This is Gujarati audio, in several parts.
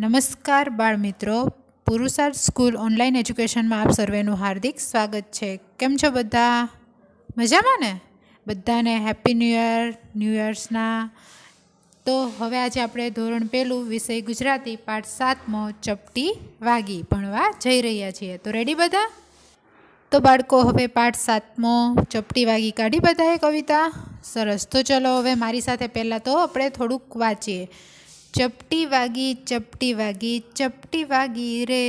નમસ્કાર બાળ મિત્રો પુરુષાર્થ સ્કૂલ ઓનલાઈન એજ્યુકેશનમાં આપ સર્વેનું હાર્દિક સ્વાગત છે કેમ છો બધા મજામાં ને બધાને હેપી ન્યૂ યર ન્યૂ યર્સના તો હવે આજે આપણે ધોરણ પહેલું વિષય ગુજરાતી પાઠ સાતમો ચપટી વાગી ભણવા જઈ રહ્યા છીએ તો રેડી બધા તો બાળકો હવે પાઠ સાતમો ચપટી વાગી કાઢી બધાએ કવિતા સરસ તો ચલો હવે મારી સાથે પહેલાં તો આપણે થોડુંક વાંચીએ ચપટી વાગી ચપટી વાગી ચપટી વાગી રે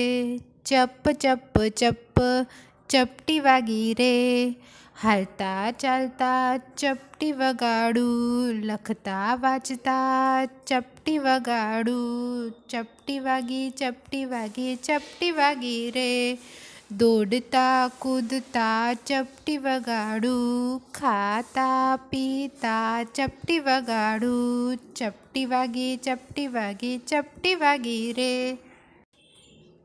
ચપ ચપ ચપ ચપટી વાગી રે હાલતા ચાલતા ચપટી વગાડું લખતા વાંચતા ચપટી વગાડું ચપટી વાગી ચપટી વાગી ચપટી વાગી રે દોડતા કૂદતા ચપટી વગાડું ખાતા પીતા ચપટી વગાડું ચપટી વાગી ચપટી વાગી ચપટી વાગી રે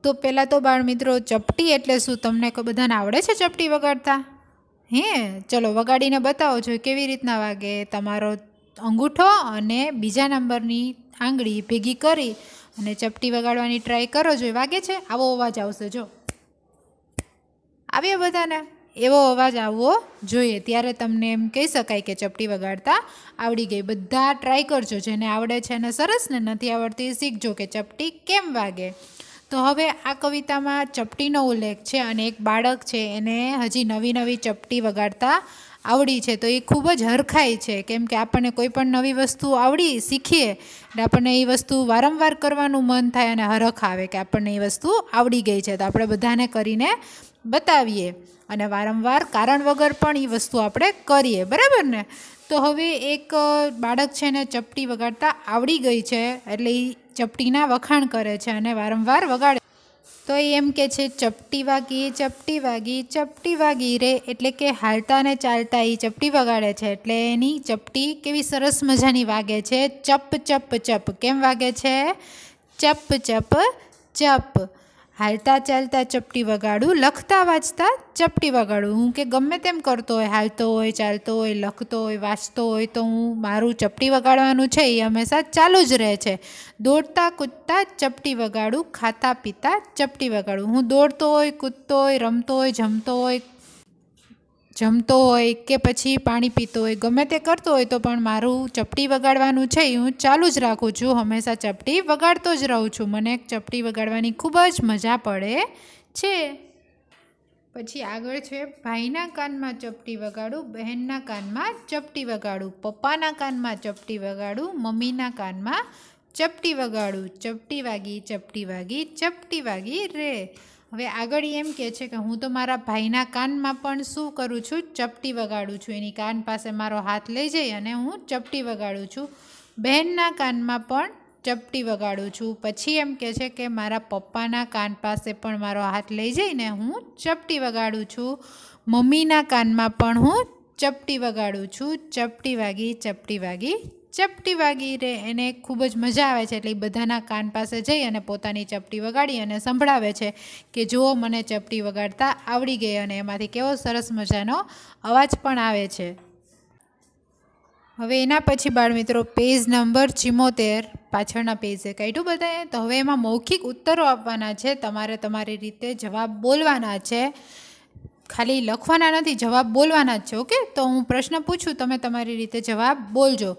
તો પહેલાં તો બાળ મિત્રો ચપટી એટલે શું તમને બધાને આવડે છે ચપટી વગાડતા હે ચલો વગાડીને બતાવો છો કેવી રીતના વાગે તમારો અંગૂઠો અને બીજા નંબરની આંગળી ભેગી કરી અને ચપટી વગાડવાની ટ્રાય કરો જો વાગે છે આવો અવાજ આવશે જો આવીએ બધાને એવો અવાજ આવવો જોઈએ ત્યારે તમને એમ કહી શકાય કે ચપટી વગાડતા આવડી ગઈ બધા ટ્રાય કરજો જેને આવડે છે ને સરસ ને નથી આવડતી શીખજો કે ચપટી કેમ વાગે તો હવે આ કવિતામાં ચપટીનો ઉલ્લેખ છે અને એક બાળક છે એને હજી નવી નવી ચપટી વગાડતા આવડી છે તો એ ખૂબ જ હરખાઈ છે કેમ કે આપણને કોઈ પણ નવી વસ્તુ આવડી શીખીએ એટલે આપણને એ વસ્તુ વારંવાર કરવાનું મન થાય અને હરખ આવે કે આપણને એ વસ્તુ આવડી ગઈ છે તો આપણે બધાને કરીને બતાવીએ અને વારંવાર કારણ વગર પણ એ વસ્તુ આપણે કરીએ બરાબર ને તો હવે એક બાળક છે ને ચપટી વગાડતા આવડી ગઈ છે એટલે એ ચપટીના વખાણ કરે છે અને વારંવાર વગાડે તો એ એમ કે છે ચપટી વાગી ચપટી વાગી ચપટી વાગી રે એટલે કે હાલતા ને ચાલતા એ ચપટી વગાડે છે એટલે એની ચપટી કેવી સરસ મજાની વાગે છે ચપ ચપ ચપ કેમ વાગે છે ચપ ચપ ચપ હાલતા ચાલતા ચપટી વગાડું લખતા વાંચતા ચપટી વગાડું હું કે ગમે તેમ કરતો હોય હાલતો હોય ચાલતો હોય લખતો હોય વાંચતો હોય તો હું મારું ચપટી વગાડવાનું છે એ હંમેશા ચાલુ જ રહે છે દોડતા કૂદતા ચપટી વગાડું ખાતા પીતા ચપટી વગાડું હું દોડતો હોય કૂદતો હોય રમતો હોય જમતો હોય જમતો હોય કે પછી પાણી પીતો હોય ગમે તે કરતો હોય તો પણ મારું ચપટી વગાડવાનું છે હું ચાલુ જ રાખું છું હંમેશા ચપટી વગાડતો જ રહું છું મને ચપટી વગાડવાની ખૂબ જ મજા પડે છે પછી આગળ છે ભાઈના કાનમાં ચપટી વગાડું બહેનના કાનમાં ચપટી વગાડું પપ્પાના કાનમાં ચપટી વગાડું મમ્મીના કાનમાં ચપટી વગાડું ચપટી વાગી ચપટી વાગી ચપટી વાગી રે હવે આગળ એમ કહે છે કે હું તો મારા ભાઈના કાનમાં પણ શું કરું છું ચપટી વગાડું છું એની કાન પાસે મારો હાથ લઈ જઈ અને હું ચપટી વગાડું છું બહેનના કાનમાં પણ ચપટી વગાડું છું પછી એમ કહે છે કે મારા પપ્પાના કાન પાસે પણ મારો હાથ લઈ જઈને હું ચપટી વગાડું છું મમ્મીના કાનમાં પણ હું ચપટી વગાડું છું ચપટી વાગી ચપટી વાગી ચપટી વાગી રહે એને ખૂબ જ મજા આવે છે એટલે એ બધાના કાન પાસે જઈ અને પોતાની ચપટી વગાડી અને સંભળાવે છે કે જુઓ મને ચપટી વગાડતા આવડી ગઈ અને એમાંથી કેવો સરસ મજાનો અવાજ પણ આવે છે હવે એના પછી બાળમિત્રો પેજ નંબર ચિમોતેર પાછળના પેજે કાઢ્યું બધાએ તો હવે એમાં મૌખિક ઉત્તરો આપવાના છે તમારે તમારી રીતે જવાબ બોલવાના છે ખાલી લખવાના નથી જવાબ બોલવાના જ છે ઓકે તો હું પ્રશ્ન પૂછું તમે તમારી રીતે જવાબ બોલજો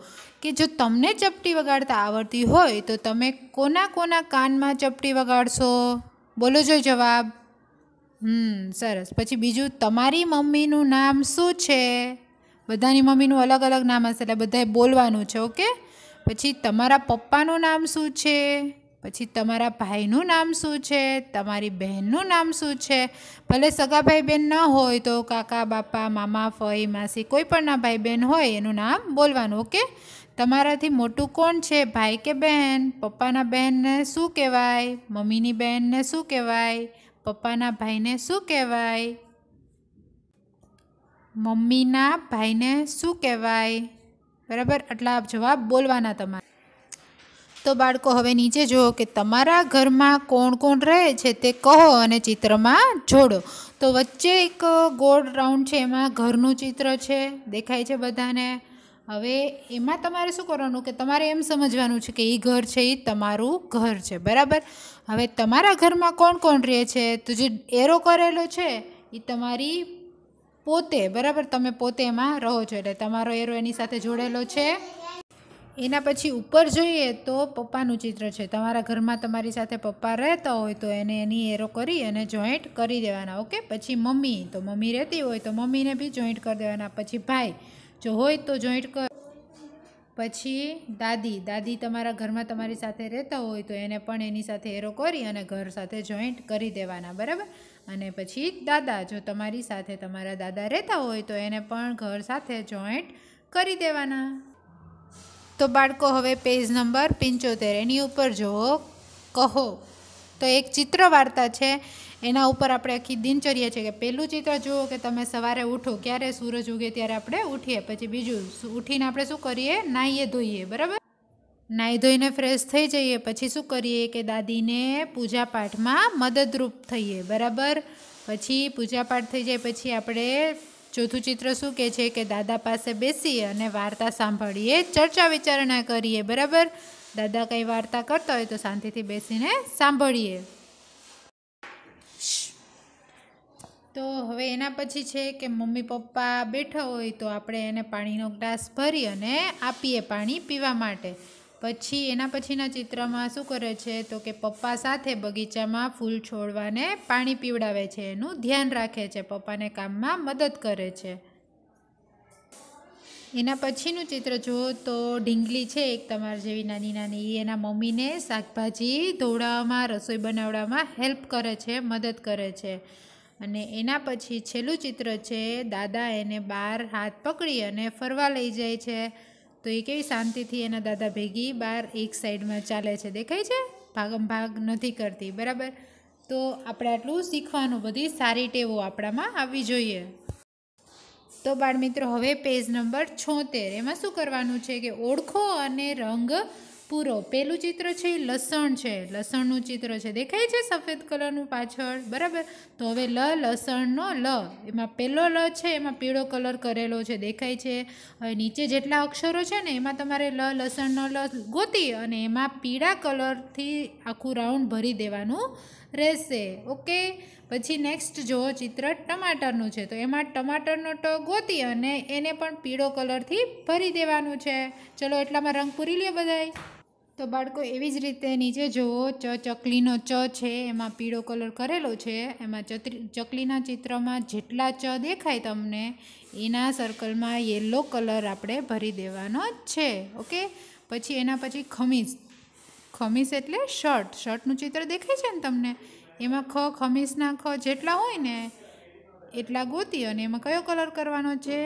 કે જો તમને ચપટી વગાડતા આવડતી હોય તો તમે કોના કોના કાનમાં ચપટી વગાડશો બોલો જો જવાબ હમ સરસ પછી બીજું તમારી મમ્મીનું નામ શું છે બધાની મમ્મીનું અલગ અલગ નામ હશે એટલે બધાએ બોલવાનું છે ઓકે પછી તમારા પપ્પાનું નામ શું છે પછી તમારા ભાઈનું નામ શું છે તમારી બહેનનું નામ શું છે ભલે સગા ભાઈ બહેન ન હોય તો કાકા બાપા મામા ફઈ માસી કોઈ પણ ભાઈ બહેન હોય એનું નામ બોલવાનું ઓકે તમારાથી મોટું કોણ છે ભાઈ કે બહેન પપ્પાના બહેનને શું કહેવાય મમ્મીની બહેનને શું કહેવાય પપ્પાના ભાઈને શું કહેવાય મમ્મીના ભાઈને શું કહેવાય બરાબર આટલા જવાબ બોલવાના તમારે તો બાળકો હવે નીચે જુઓ કે તમારા ઘરમાં કોણ કોણ રહે છે તે કહો અને ચિત્રમાં જોડો તો વચ્ચે એક ગોળ રાઉન્ડ છે એમાં ઘરનું ચિત્ર છે દેખાય છે બધાને હવે એમાં તમારે શું કરવાનું કે તમારે એમ સમજવાનું છે કે એ ઘર છે એ તમારું ઘર છે બરાબર હવે તમારા ઘરમાં કોણ કોણ રહે છે તો જે એરો કરેલો છે એ તમારી પોતે બરાબર તમે પોતે એમાં રહો છો એટલે તમારો એરો એની સાથે જોડેલો છે એના પછી ઉપર જોઈએ તો પપ્પાનું ચિત્ર છે તમારા ઘરમાં તમારી સાથે પપ્પા રહેતા હોય તો એને એની એરો કરી અને જોઈન્ટ કરી દેવાના ઓકે પછી મમ્મી તો મમ્મી રહેતી હોય તો મમ્મીને બી જોઈન્ટ કરી દેવાના પછી ભાઈ જો હોય તો જોઈન્ટ કર પછી દાદી દાદી તમારા ઘરમાં તમારી સાથે રહેતા હોય તો એને પણ એની સાથે એરો કરી અને ઘર સાથે જોઈન્ટ કરી દેવાના બરાબર અને પછી દાદા જો તમારી સાથે તમારા દાદા રહેતા હોય તો એને પણ ઘર સાથે જોઈન્ટ કરી દેવાના તો બાળકો હવે પેજ નંબર પંચોતેર એની ઉપર જો કહો તો એક ચિત્ર વાર્તા છે એના ઉપર આપણે આખી દિનચર્યા છે કે પહેલું ચિત્ર જુઓ કે તમે સવારે ઉઠો ક્યારે સૂરજ ઉગે ત્યારે આપણે ઉઠીએ પછી બીજું ઉઠીને આપણે શું કરીએ નાહીએ ધોઈએ બરાબર નાહી ધોઈને ફ્રેશ થઈ જઈએ પછી શું કરીએ કે દાદીને પૂજાપાઠમાં મદદરૂપ થઈએ બરાબર પછી પૂજાપાઠ થઈ જાય પછી આપણે ચોથું ચિત્ર શું કહે છે કે દાદા પાસે બેસીએ અને વાર્તા સાંભળીએ ચર્ચા વિચારણા કરીએ બરાબર દાદા કંઈ વાર્તા કરતા હોય તો શાંતિથી બેસીને સાંભળીએ તો હવે એના પછી છે કે મમ્મી પપ્પા બેઠા હોય તો આપણે એને પાણીનો ગ્લાસ ભરી અને આપીએ પાણી પીવા માટે પછી એના પછીના ચિત્રમાં શું કરે છે તો કે પપ્પા સાથે બગીચામાં ફૂલ છોડવાને પાણી પીવડાવે છે એનું ધ્યાન રાખે છે પપ્પાને કામમાં મદદ કરે છે એના પછીનું ચિત્ર જુઓ તો ઢીંગલી છે એક તમારા જેવી નાની નાની એના મમ્મીને શાકભાજી ધોવડાવવામાં રસોઈ બનાવવામાં હેલ્પ કરે છે મદદ કરે છે અને એના પછી છેલ્લું ચિત્ર છે દાદા એને બહાર હાથ પકડી અને ફરવા લઈ જાય છે તો એ કેવી શાંતિથી એના દાદા ભેગી બહાર એક સાઈડમાં ચાલે છે દેખાય છે ભાગમ ભાગ નથી કરતી બરાબર તો આપણે આટલું શીખવાનું બધી સારી ટેવો આપણામાં આવવી જોઈએ તો બાળમિત્રો હવે પેજ નંબર છોતેર એમાં શું કરવાનું છે કે ઓળખો અને રંગ પૂરો પહેલું ચિત્ર છે એ લસણ છે લસણનું ચિત્ર છે દેખાય છે સફેદ કલરનું પાછળ બરાબર તો હવે લ લસણનો લ એમાં પહેલો લ છે એમાં પીળો કલર કરેલો છે દેખાય છે હવે નીચે જેટલા અક્ષરો છે ને એમાં તમારે લ લસણનો લ ગોતી અને એમાં પીળા કલરથી આખું રાઉન્ડ ભરી દેવાનું રહેશે ઓકે પછી નેક્સ્ટ જો ચિત્ર ટમાટરનું છે તો એમાં ટમાટરનો ટ ગોતી અને એને પણ પીળો કલરથી ભરી દેવાનું છે ચલો એટલામાં રંગ પૂરી લે બધાય તો બાળકો એવી જ રીતે નીચે જુઓ ચ ચકલીનો ચ છે એમાં પીળો કલર કરેલો છે એમાં ચત્રી ચકલીના ચિત્રમાં જેટલા ચ દેખાય તમને એના સર્કલમાં યલો કલર આપણે ભરી દેવાનો છે ઓકે પછી એના પછી ખમીસ ખમીસ એટલે શર્ટ શર્ટનું ચિત્ર દેખાય છે ને તમને એમાં ખ ખમીસના ખ જેટલા હોય ને એટલા ગોતી અને એમાં કયો કલર કરવાનો છે